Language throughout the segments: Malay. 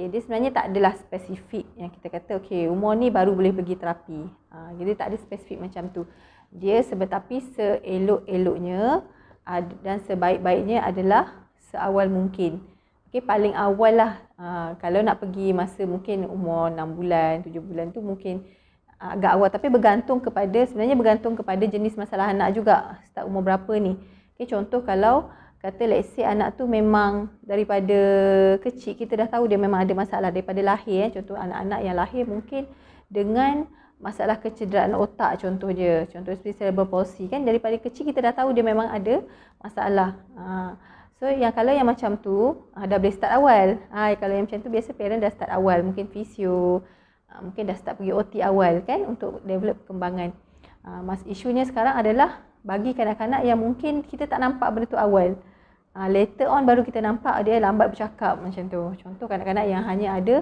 Okay, dia sebenarnya tak adalah spesifik yang kita kata okay, umur ni baru boleh pergi terapi. Ha, jadi tak ada spesifik macam tu. Dia sebetapi seelok-eloknya ha, dan sebaik-baiknya adalah seawal mungkin. Okay, paling awal lah ha, kalau nak pergi masa mungkin umur 6 bulan, 7 bulan tu mungkin ha, agak awal tapi bergantung kepada sebenarnya bergantung kepada jenis masalah anak juga start umur berapa ni. Okay, contoh kalau kata let's say anak tu memang daripada kecil kita dah tahu dia memang ada masalah daripada lahir eh contoh anak-anak yang lahir mungkin dengan masalah kecederaan otak contoh je contoh seperti cerebral palsy kan daripada kecil kita dah tahu dia memang ada masalah ha. so yang kalau yang macam tu ah, dah boleh start awal ha, kalau yang macam tu biasa parent dah start awal mungkin fisio ha, mungkin dah start pergi OT awal kan untuk develop perkembangan ha, mas isunya sekarang adalah bagi kanak-kanak yang mungkin kita tak nampak benda tu awal. Uh, later on baru kita nampak dia lambat bercakap macam tu. Contoh kanak-kanak yang hanya ada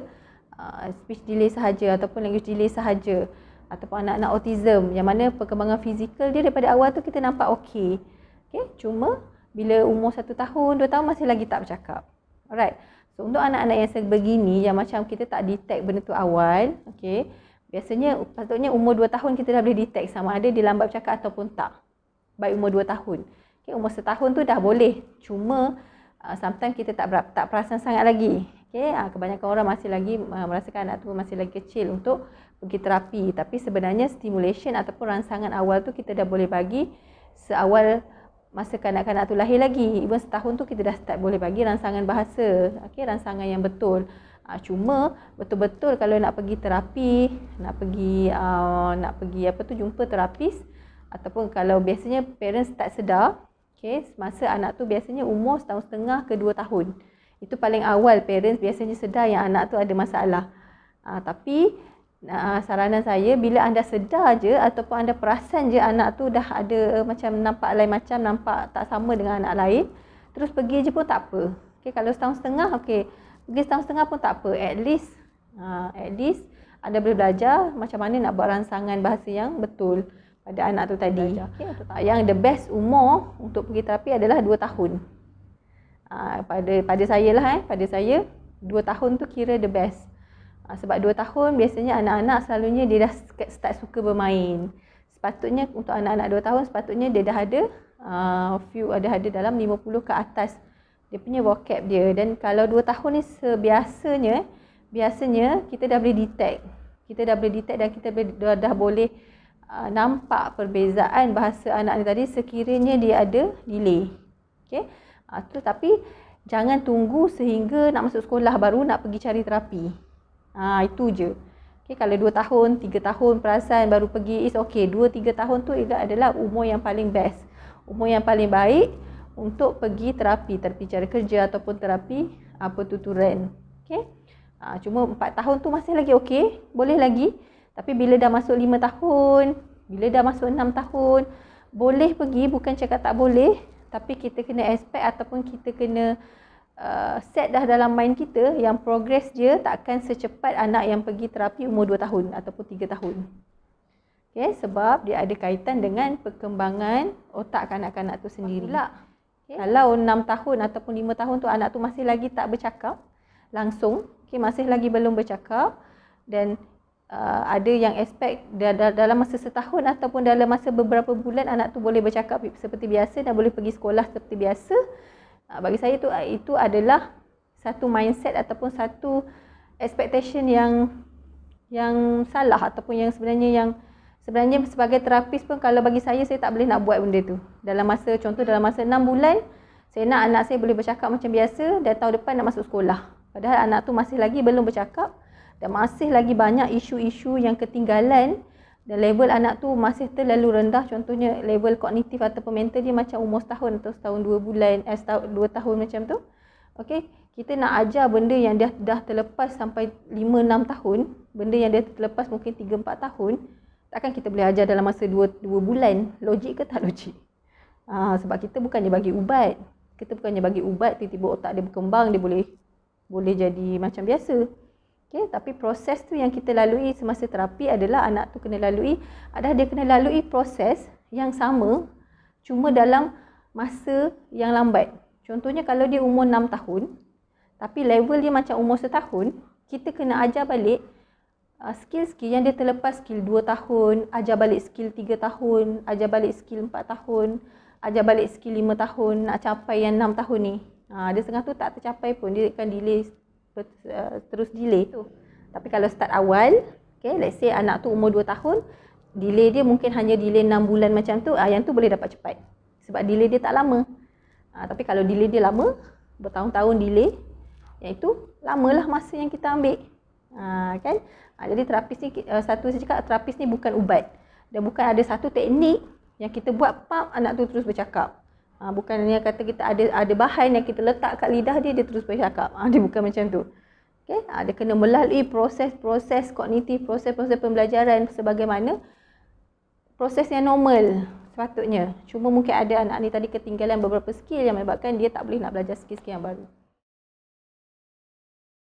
uh, speech delay sahaja ataupun language delay sahaja ataupun anak-anak autism yang mana perkembangan fizikal dia daripada awal tu kita nampak okey. okay. cuma bila umur satu tahun, dua tahun masih lagi tak bercakap. Alright. So untuk anak-anak yang sebegini yang macam kita tak detect benda tu awal, okay. Biasanya patutnya umur dua tahun kita dah boleh detect sama ada dia lambat bercakap ataupun tak. Baik umur dua tahun. Okay, umur setahun tu dah boleh. Cuma uh, sometimes kita tak tak perasan sangat lagi. Okay, uh, kebanyakan orang masih lagi uh, merasakan anak tu masih lagi kecil untuk pergi terapi. Tapi sebenarnya stimulation ataupun rangsangan awal tu kita dah boleh bagi seawal masa kanak-kanak tu lahir lagi. Even setahun tu kita dah start boleh bagi rangsangan bahasa. Okay, rangsangan yang betul. Uh, cuma betul-betul kalau nak pergi terapi, nak pergi uh, nak pergi apa tu jumpa terapis ataupun kalau biasanya parents tak sedar Okay, semasa anak tu biasanya umur setahun setengah ke dua tahun. Itu paling awal parents biasanya sedar yang anak tu ada masalah. Ha, tapi ha, saranan saya bila anda sedar je ataupun anda perasan je anak tu dah ada macam nampak lain macam, nampak tak sama dengan anak lain, terus pergi je pun tak apa. Okay, kalau setahun setengah, okay. pergi setahun setengah pun tak apa. At least, ha, at least anda boleh belajar macam mana nak buat ransangan bahasa yang betul pada anak tu tadi. Belajar. Ya, Yang the best umur untuk pergi terapi adalah 2 tahun. Ah, pada pada saya lah eh, pada saya 2 tahun tu kira the best. Ah, sebab 2 tahun biasanya anak-anak selalunya dia dah start suka bermain. Sepatutnya untuk anak-anak 2 tahun sepatutnya dia dah ada ah, few ada ada dalam 50 ke atas dia punya vocab dia dan kalau 2 tahun ni sebiasanya biasanya kita dah boleh detect. Kita dah boleh detect dan kita dah boleh uh, nampak perbezaan bahasa anak ni tadi sekiranya dia ada delay. Okey. Uh, tu tapi jangan tunggu sehingga nak masuk sekolah baru nak pergi cari terapi. Ha uh, itu je. Okey kalau 2 tahun, 3 tahun perasan baru pergi is okey. 2 3 tahun tu itu adalah umur yang paling best. Umur yang paling baik untuk pergi terapi, terapi cara kerja ataupun terapi apa tuturan. tu Okey. Uh, cuma 4 tahun tu masih lagi okey, boleh lagi. Tapi bila dah masuk lima tahun, bila dah masuk enam tahun, boleh pergi bukan cakap tak boleh, tapi kita kena expect ataupun kita kena uh, set dah dalam mind kita yang progress je takkan secepat anak yang pergi terapi umur dua tahun ataupun tiga tahun. Okay, sebab dia ada kaitan dengan perkembangan otak kanak-kanak tu sendiri. Okay. Kalau enam tahun ataupun lima tahun tu anak tu masih lagi tak bercakap langsung, okay, masih lagi belum bercakap dan uh, ada yang expect dalam masa setahun ataupun dalam masa beberapa bulan anak tu boleh bercakap seperti biasa dan boleh pergi sekolah seperti biasa uh, bagi saya itu uh, itu adalah satu mindset ataupun satu expectation yang yang salah ataupun yang sebenarnya yang sebenarnya sebagai terapis pun kalau bagi saya saya tak boleh nak buat benda tu dalam masa contoh dalam masa enam bulan saya nak anak saya boleh bercakap macam biasa dan tahun depan nak masuk sekolah padahal anak tu masih lagi belum bercakap dan masih lagi banyak isu-isu yang ketinggalan dan level anak tu masih terlalu rendah contohnya level kognitif atau mental dia macam umur setahun atau setahun dua bulan eh, setahun, dua tahun macam tu okey kita nak ajar benda yang dia dah terlepas sampai lima enam tahun benda yang dia terlepas mungkin tiga empat tahun takkan kita boleh ajar dalam masa dua dua bulan logik ke tak logik ha, sebab kita bukannya bagi ubat kita bukannya bagi ubat tiba-tiba otak dia berkembang dia boleh boleh jadi macam biasa Okay, tapi proses tu yang kita lalui semasa terapi adalah anak tu kena lalui adalah dia kena lalui proses yang sama cuma dalam masa yang lambat. Contohnya kalau dia umur 6 tahun tapi level dia macam umur setahun, kita kena ajar balik uh, skill-skill yang dia terlepas skill 2 tahun, ajar balik skill 3 tahun, ajar balik skill 4 tahun, ajar balik skill 5 tahun nak capai yang 6 tahun ni. Ha, dia setengah tu tak tercapai pun, dia akan delay Eh, terus delay tu. Tapi kalau start awal, okay, let's say anak tu umur 2 tahun, delay dia mungkin hanya delay 6 bulan macam tu, ah, yang tu boleh dapat cepat. Sebab delay dia tak lama. Ah, tapi kalau delay dia lama, bertahun-tahun delay, yang itu lamalah masa yang kita ambil. Ah, kan? jadi terapis ni, eh, satu saya cakap, terapis ni bukan ubat. Dan bukan ada satu teknik yang kita buat, pap, anak tu terus bercakap. Ha, bukan yang kata kita ada ada bahan yang kita letak kat lidah dia, dia terus bercakap. Ha, dia bukan macam tu. Okay? Ha, dia kena melalui proses-proses kognitif, proses-proses pembelajaran sebagaimana proses yang normal sepatutnya. Cuma mungkin ada anak ni tadi ketinggalan beberapa skill yang menyebabkan dia tak boleh nak belajar skill-skill yang baru.